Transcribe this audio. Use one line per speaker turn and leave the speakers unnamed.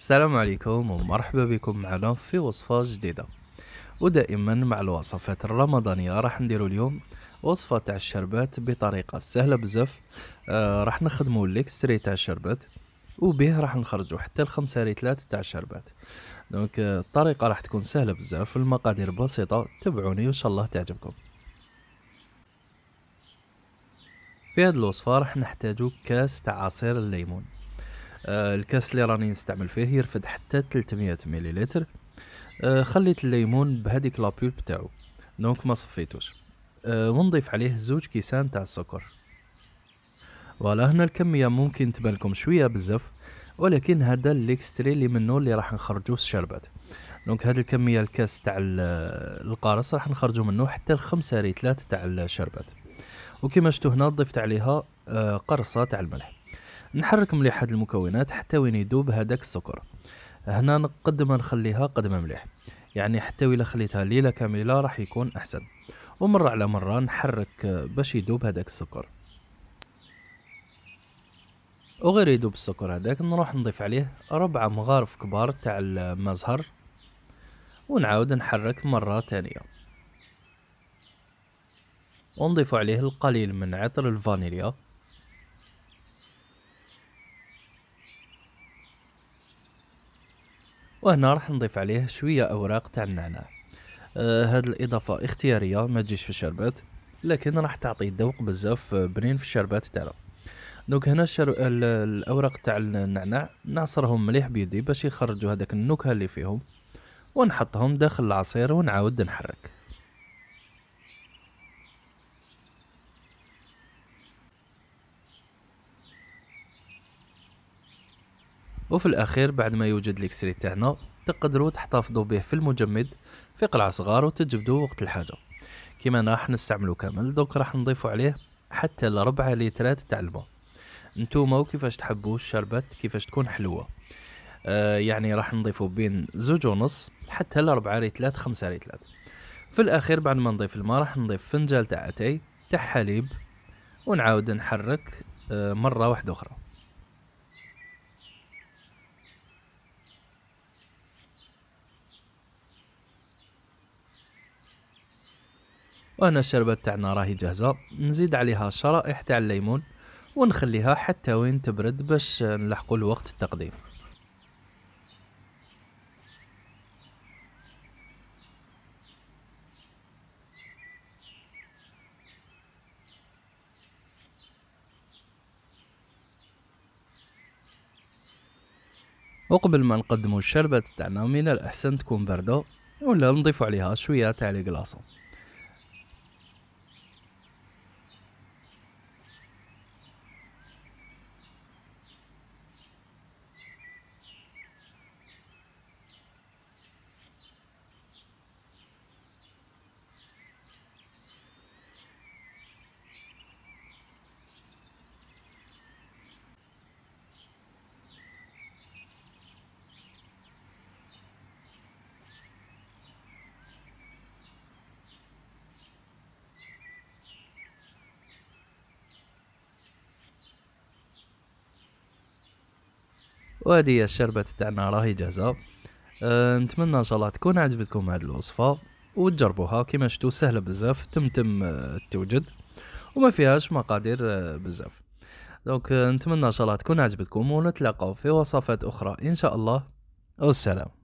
السلام عليكم ومرحبا بكم معنا في وصفة جديدة ودائما مع الوصفات الرمضانية راح نديرو اليوم وصفة تاع الشربات بطريقة سهلة بزاف آه راح نخدمو الاكستري تاع الشربات وبه راح نخرجو حتى الخمسة ريتلات تاع الشربات دونك آه، الطريقة راح تكون سهلة بزاف المقادير بسيطة تبعوني وان شاء الله تعجبكم في هاد الوصفة راح نحتاجو كاس تاع عصير الليمون آه الكاس اللي راني نستعمل فيه يرفد حتى 300 مليلتر آه خليت الليمون بهذيك لابول تاعو دونك ما صفيتوش آه ونضيف عليه زوج كيسان تاع السكر فوالا هنا الكميه ممكن تبان لكم شويه بزاف ولكن هذا ليكستري اللي منه اللي راح نخرجوا الشربات دونك هذه الكميه الكاس تاع القارص راح نخرجو منه حتى الخمسة ريتلات تاع الشربات وكما شفتوا هنا ضفت عليها آه، قرصه تاع الملح نحرك مليح هاد المكونات حتى وين يذوب هذاك السكر هنا قد ما نخليها قد ما مليح يعني حتى ولا خليتها ليله كامله راح يكون احسن ومره على مره نحرك باش يذوب هذاك السكر وغير يذوب السكر هذاك نروح نضيف عليه ربع مغارف كبار تاع المزهر ونعاود نحرك مرة تانية ونضيف عليه القليل من عطر الفانيليا وهنا راح نضيف عليه شويه اوراق تاع النعناع آه هاد الاضافه اختياريه ما تجيش في الشربات لكن راح تعطي ذوق بزاف آه، بنين في الشربات تاعنا دونك هنا الشر... الاوراق تاع النعناع نعصرهم مليح بيدي باش يخرجوا هذاك النكهه اللي فيهم ونحطهم داخل العصير ونعاود نحرك وفي الأخير بعد ما يوجد الإكسري تاعنا تقدروا تحتفظوا به في المجمد في قلعة صغار وتجبدوه وقت الحاجة كيما أنا راح نستعملو كامل دوك راح نضيفو عليه حتى لربعة لترات تاع الماء نتوما كيفاش تحبوا الشربات كيفاش تكون حلوة آه يعني راح نضيفو بين زوج ونص حتى لربعة ريتلات خمسة ريتلات في الأخير بعد ما نضيف الماء راح نضيف فنجال تاع اتاي تاع حليب ونعاود نحرك آه مرة واحدة أخرى وانا الشربة تاعنا راهي جاهزة نزيد عليها شرائح تاع الليمون ونخليها حتى وين تبرد باش نلحقوا الوقت التقديم وقبل ما نقدمو الشربة تاعنا من الأحسن تكون باردة ولا نضيفو عليها شوية تاع لي وهذه هي الشربة تاعنا راهي جاهزة أه نتمنى ان شاء الله تكون عجبتكم هذه الوصفة وتجربوها كما شفتوا سهلة بزاف تمتم أه، توجد وما فيهاش مقادير أه، بزاف دونك أه، نتمنى ان شاء الله تكون عجبتكم ونتلاقاو في وصفات اخرى ان شاء الله والسلام